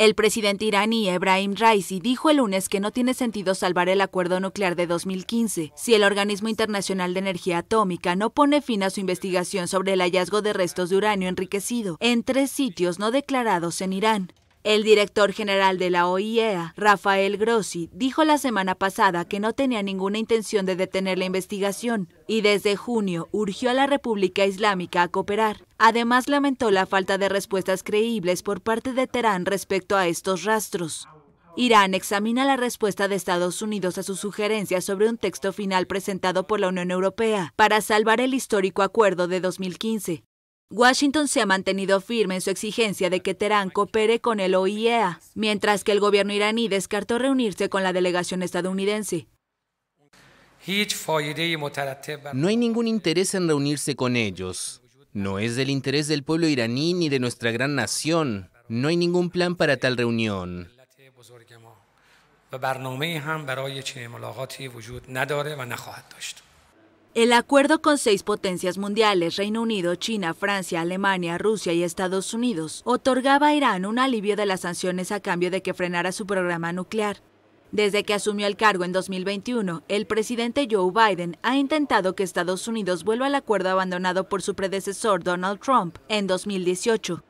El presidente iraní Ebrahim Raisi dijo el lunes que no tiene sentido salvar el acuerdo nuclear de 2015 si el Organismo Internacional de Energía Atómica no pone fin a su investigación sobre el hallazgo de restos de uranio enriquecido en tres sitios no declarados en Irán. El director general de la OIEA, Rafael Grossi, dijo la semana pasada que no tenía ninguna intención de detener la investigación y desde junio urgió a la República Islámica a cooperar. Además lamentó la falta de respuestas creíbles por parte de Teherán respecto a estos rastros. Irán examina la respuesta de Estados Unidos a su sugerencia sobre un texto final presentado por la Unión Europea para salvar el histórico acuerdo de 2015. Washington se ha mantenido firme en su exigencia de que Teherán coopere con el OIEA, mientras que el gobierno iraní descartó reunirse con la delegación estadounidense. No hay ningún interés en reunirse con ellos. No es del interés del pueblo iraní ni de nuestra gran nación. No hay ningún plan para tal reunión. El acuerdo con seis potencias mundiales, Reino Unido, China, Francia, Alemania, Rusia y Estados Unidos, otorgaba a Irán un alivio de las sanciones a cambio de que frenara su programa nuclear. Desde que asumió el cargo en 2021, el presidente Joe Biden ha intentado que Estados Unidos vuelva al acuerdo abandonado por su predecesor Donald Trump en 2018.